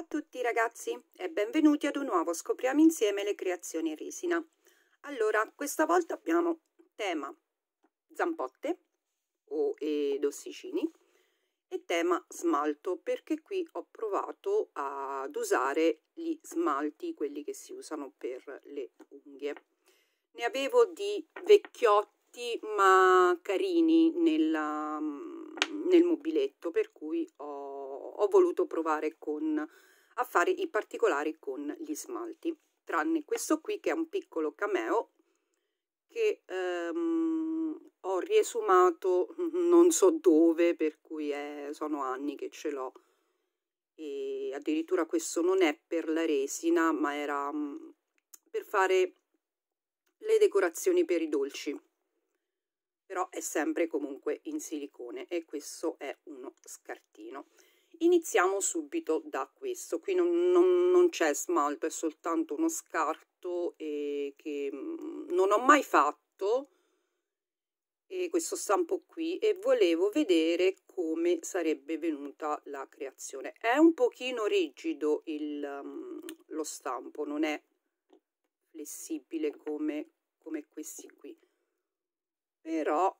Ciao a tutti ragazzi e benvenuti ad un nuovo Scopriamo insieme le creazioni Risina. Allora, questa volta abbiamo tema zampotte o ed ossicini e tema smalto perché qui ho provato ad usare gli smalti, quelli che si usano per le unghie. Ne avevo di vecchiotti ma carini nella, mm, nel mobiletto per cui ho ho voluto provare con, a fare i particolari con gli smalti tranne questo qui che è un piccolo cameo che ehm, ho riesumato non so dove per cui è, eh, sono anni che ce l'ho e addirittura questo non è per la resina ma era mm, per fare le decorazioni per i dolci però è sempre comunque in silicone e questo è uno scartino Iniziamo subito da questo, qui non, non, non c'è smalto, è soltanto uno scarto eh, che mm, non ho mai fatto, e questo stampo qui, e volevo vedere come sarebbe venuta la creazione. È un pochino rigido il, um, lo stampo, non è flessibile come, come questi qui, però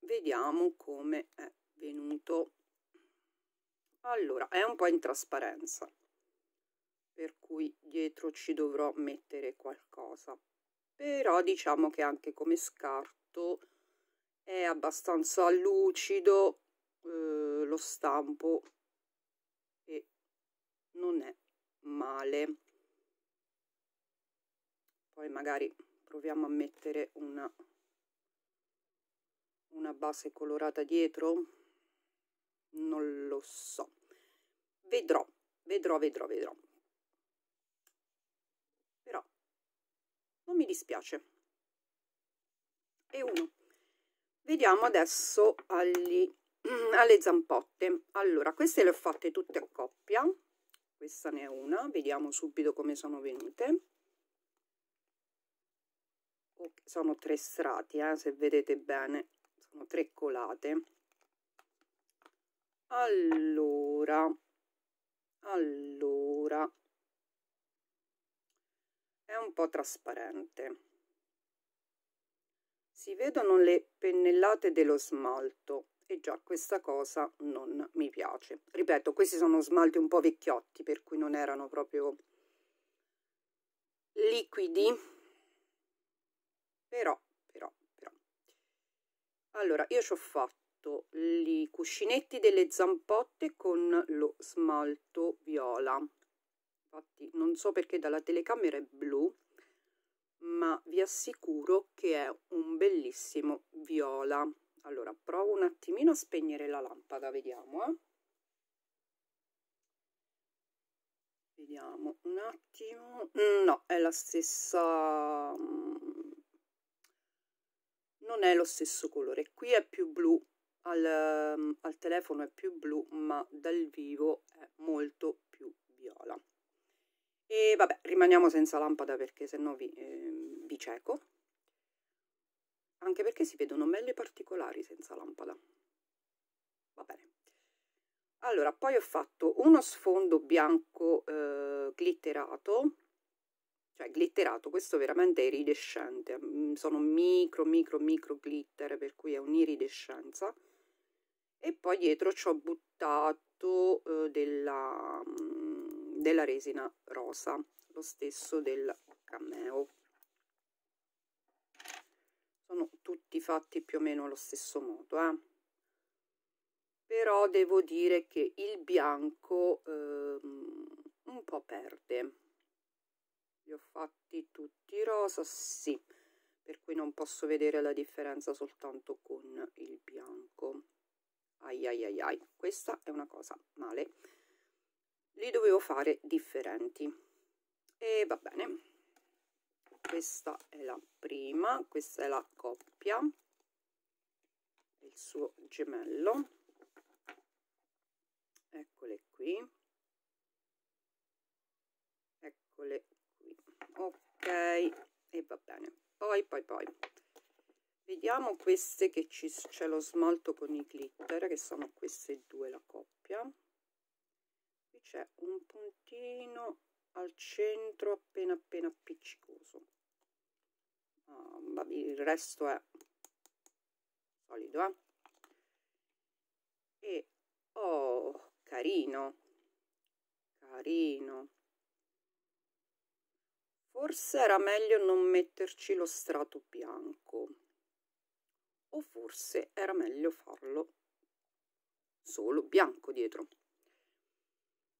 vediamo come è venuto allora, è un po' in trasparenza, per cui dietro ci dovrò mettere qualcosa. Però diciamo che anche come scarto è abbastanza lucido eh, lo stampo e non è male. Poi magari proviamo a mettere una, una base colorata dietro non lo so Vedrò, vedrò, vedrò, vedrò. Però non mi dispiace. E uno. Vediamo adesso agli, alle zampotte. Allora, queste le ho fatte tutte a coppia. Questa ne è una. Vediamo subito come sono venute. Sono tre strati, eh, se vedete bene. Sono tre colate. Allora, allora, è un po' trasparente. Si vedono le pennellate dello smalto e già questa cosa non mi piace. Ripeto, questi sono smalti un po' vecchiotti, per cui non erano proprio liquidi. Però, però, però. Allora, io ci ho fatto fatto i cuscinetti delle zampotte con lo smalto viola infatti non so perché dalla telecamera è blu ma vi assicuro che è un bellissimo viola allora provo un attimino a spegnere la lampada vediamo eh. vediamo un attimo no è la stessa mm, non è lo stesso colore qui è più blu al, ehm, al telefono è più blu ma dal vivo è molto più viola e vabbè rimaniamo senza lampada perché sennò vi, eh, vi cieco anche perché si vedono meglio i particolari senza lampada va bene allora poi ho fatto uno sfondo bianco eh, glitterato cioè glitterato questo veramente è iridescente mm, sono micro micro micro glitter per cui è un'iridescenza e poi dietro ci ho buttato eh, della, mhmm, della resina rosa lo stesso del cameo sono tutti fatti più o meno allo stesso modo eh? però devo dire che il bianco ehm, un po' perde li ho fatti tutti rosa sì per cui non posso vedere la differenza soltanto con il bianco ai ai ai ai questa è una cosa male li dovevo fare differenti e va bene questa è la prima questa è la coppia il suo gemello eccole qui eccole qui ok e va bene poi poi poi vediamo queste che ci, c'è lo smalto con i glitter che sono queste due la coppia qui c'è un puntino al centro appena appena appiccicoso ah, il resto è solido eh? e oh carino carino forse era meglio non metterci lo strato bianco o forse era meglio farlo solo bianco dietro.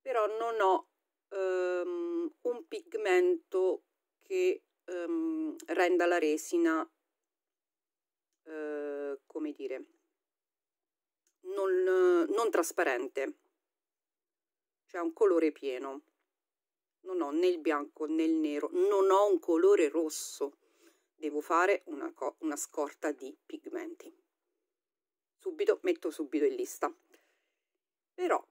Però non ho um, un pigmento che um, renda la resina, uh, come dire, non, non trasparente. Cioè un colore pieno. Non ho né il bianco né il nero, non ho un colore rosso devo fare una, una scorta di pigmenti. Subito, metto subito in lista. Però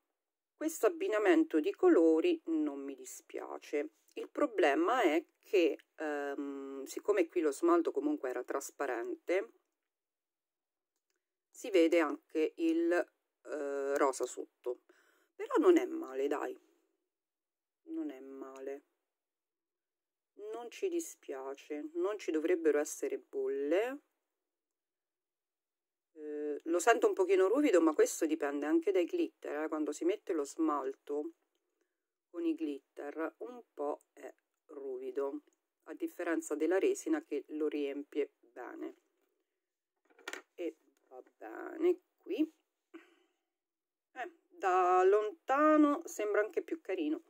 questo abbinamento di colori non mi dispiace. Il problema è che, ehm, siccome qui lo smalto comunque era trasparente, si vede anche il eh, rosa sotto. Però non è male, dai. Non è male non ci dispiace non ci dovrebbero essere bolle eh, lo sento un pochino ruvido ma questo dipende anche dai glitter eh? quando si mette lo smalto con i glitter un po' è ruvido a differenza della resina che lo riempie bene e va bene qui eh, da lontano sembra anche più carino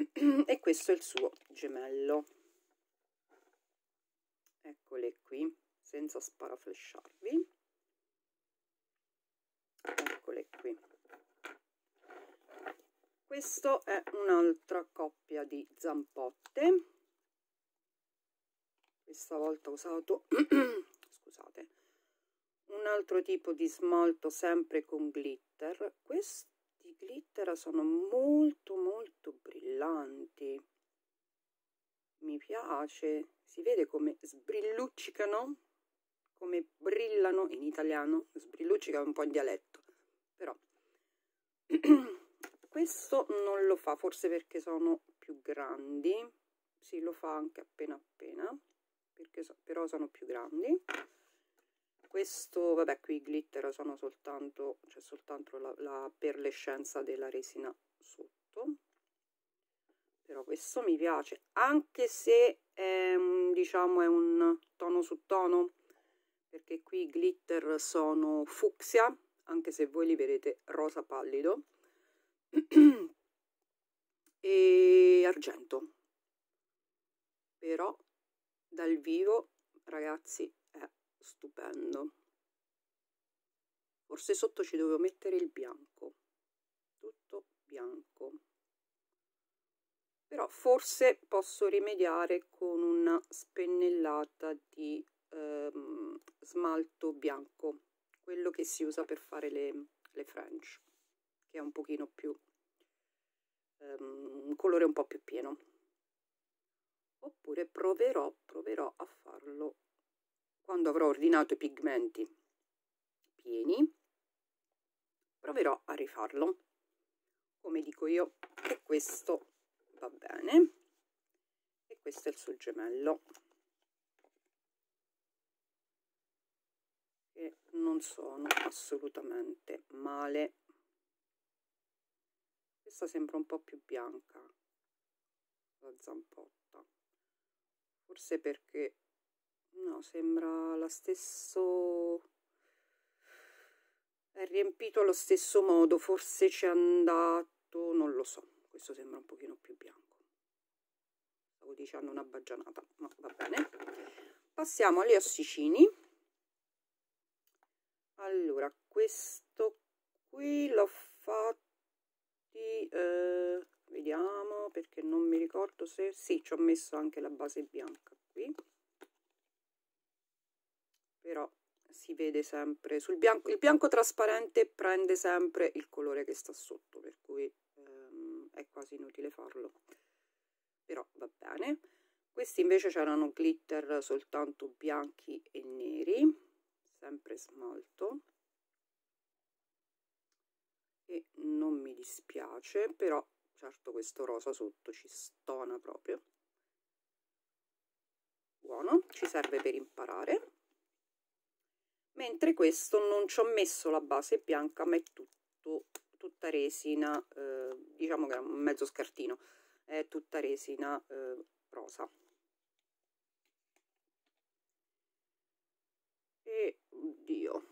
e questo è il suo gemello eccole qui senza sparaflesciarvi eccole qui questo è un'altra coppia di zampotte questa volta ho usato scusate un altro tipo di smalto sempre con glitter questo glitter sono molto molto brillanti mi piace si vede come sbrilluccicano come brillano in italiano sbrilluccica un po' in dialetto però questo non lo fa forse perché sono più grandi si sì, lo fa anche appena appena perché so, però sono più grandi questo vabbè qui i glitter sono soltanto c'è cioè soltanto la, la perlescenza della resina sotto però questo mi piace anche se è, diciamo è un tono su tono perché qui i glitter sono fucsia anche se voi li vedete rosa pallido e argento però dal vivo ragazzi stupendo. Forse sotto ci dovevo mettere il bianco, tutto bianco. Però forse posso rimediare con una spennellata di ehm, smalto bianco, quello che si usa per fare le, le French, che è un pochino più, ehm, un colore un po' più pieno. Oppure proverò, proverò a farlo quando avrò ordinato i pigmenti pieni, proverò a rifarlo. Come dico io, che questo va bene, e questo è il suo gemello. E non sono assolutamente male. Questa sembra un po' più bianca, la zampotta. Forse perché No, sembra lo stesso... È riempito allo stesso modo, forse c'è andato, non lo so. Questo sembra un pochino più bianco. Stavo dicendo una baggianata, ma no, va bene. Passiamo agli ossicini. Allora, questo qui l'ho fatto, Eh, vediamo, perché non mi ricordo se... Sì, ci ho messo anche la base bianca qui però si vede sempre sul bianco il bianco trasparente prende sempre il colore che sta sotto per cui ehm, è quasi inutile farlo però va bene questi invece c'erano glitter soltanto bianchi e neri sempre smalto e non mi dispiace però certo questo rosa sotto ci stona proprio buono ci serve per imparare mentre questo non ci ho messo la base bianca ma è tutto, tutta resina eh, diciamo che è un mezzo scartino è tutta resina eh, rosa e oddio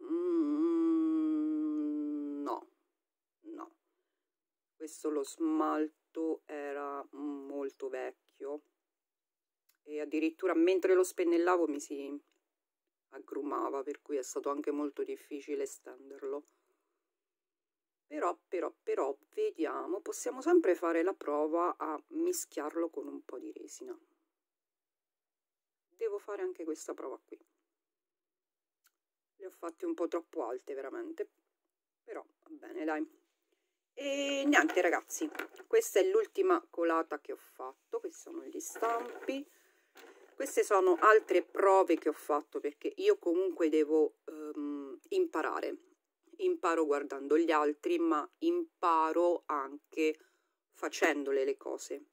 mm, no no questo lo smalto era molto vecchio e addirittura mentre lo spennellavo mi si aggrumava, per cui è stato anche molto difficile stenderlo. Però, però, però, vediamo, possiamo sempre fare la prova a mischiarlo con un po' di resina. Devo fare anche questa prova qui. Le ho fatte un po' troppo alte, veramente. Però, va bene, dai. E niente ragazzi, questa è l'ultima colata che ho fatto, questi sono gli stampi queste sono altre prove che ho fatto perché io comunque devo ehm, imparare. Imparo guardando gli altri, ma imparo anche facendole le cose.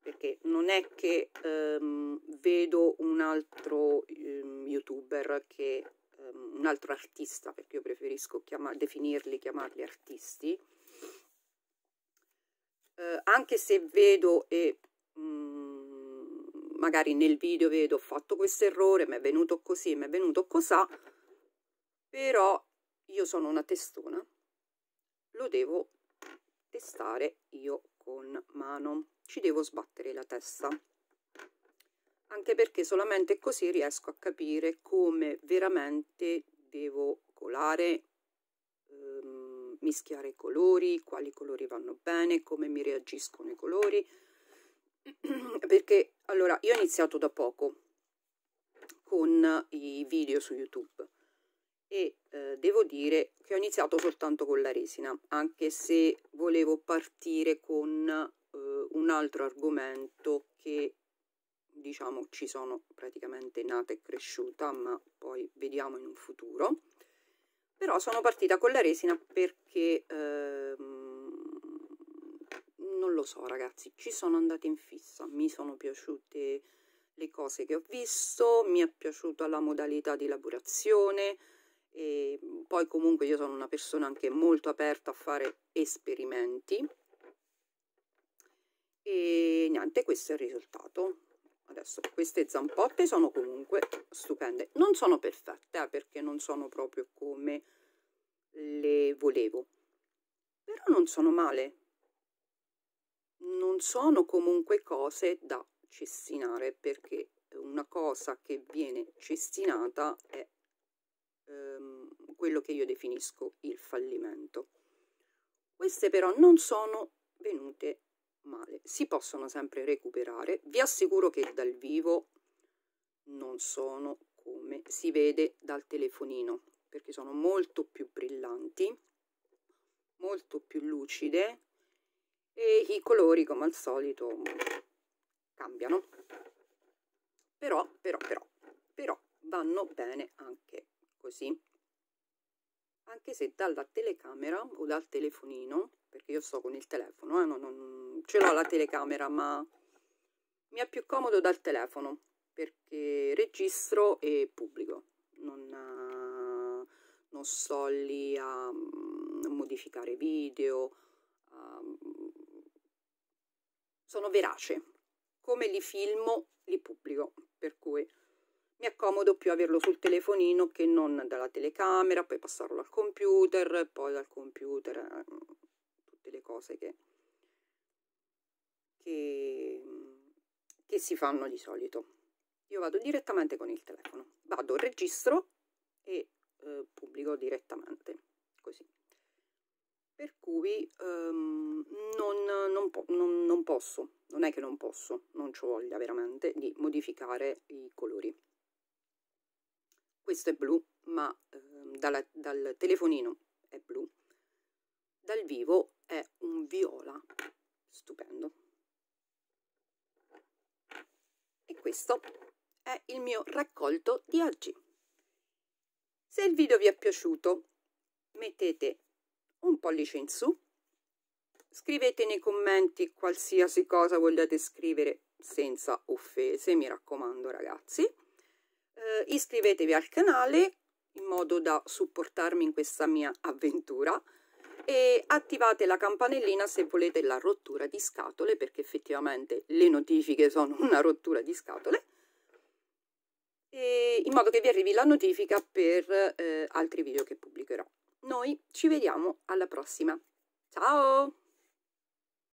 Perché non è che ehm, vedo un altro ehm, youtuber che ehm, un altro artista, perché io preferisco chiamar, definirli, chiamarli artisti, eh, anche se vedo e mh, mm, magari nel video vedo ho fatto questo errore, mi è venuto così, mi è venuto cosà, però io sono una testona, lo devo testare io con mano, ci devo sbattere la testa, anche perché solamente così riesco a capire come veramente devo colare, ehm, mischiare i colori, quali colori vanno bene, come mi reagiscono i colori, perché allora, io ho iniziato da poco con i video su YouTube e eh, devo dire che ho iniziato soltanto con la resina, anche se volevo partire con eh, un altro argomento che diciamo ci sono praticamente nata e cresciuta, ma poi vediamo in un futuro. Però sono partita con la resina perché ehm, non lo so ragazzi, ci sono andata in fissa, mi sono piaciute le cose che ho visto, mi è piaciuta la modalità di elaborazione, e poi comunque io sono una persona anche molto aperta a fare esperimenti e niente questo è il risultato adesso queste zampotte sono comunque stupende non sono perfette eh, perché non sono proprio come le volevo però non sono male non sono comunque cose da cestinare perché una cosa che viene cestinata è ehm, quello che io definisco il fallimento. Queste però non sono venute male, si possono sempre recuperare. Vi assicuro che dal vivo non sono come si vede dal telefonino, perché sono molto più brillanti, molto più lucide e i colori come al solito cambiano però però però però vanno bene anche così anche se dalla telecamera o dal telefonino perché io sto con il telefono eh, non, non, ce l'ho la telecamera ma mi è più comodo dal telefono perché registro e pubblico non, non sto lì a mm, modificare video sono verace. Come li filmo, li pubblico, per cui mi accomodo più averlo sul telefonino che non dalla telecamera, poi passarlo al computer, poi dal computer, eh, tutte le cose che, che, che si fanno di solito. Io vado direttamente con il telefono, vado, registro e eh, pubblico direttamente, così per cui ehm, non, non, po non, non, posso, non è che non posso, non ci voglia veramente di modificare i colori. Questo è blu, ma ehm, dalla, dal telefonino è blu, dal vivo è un viola, stupendo. E questo è il mio raccolto di oggi. Se il video vi è piaciuto, mettete un pollice in su. Scrivete nei commenti qualsiasi cosa vogliate scrivere senza offese, mi raccomando ragazzi. Eh, iscrivetevi al canale in modo da supportarmi in questa mia avventura e attivate la campanellina se volete la rottura di scatole perché effettivamente le notifiche sono una rottura di scatole in modo che vi arrivi la notifica per eh, altri video che pubblicherò. Noi ci vediamo alla prossima. Ciao!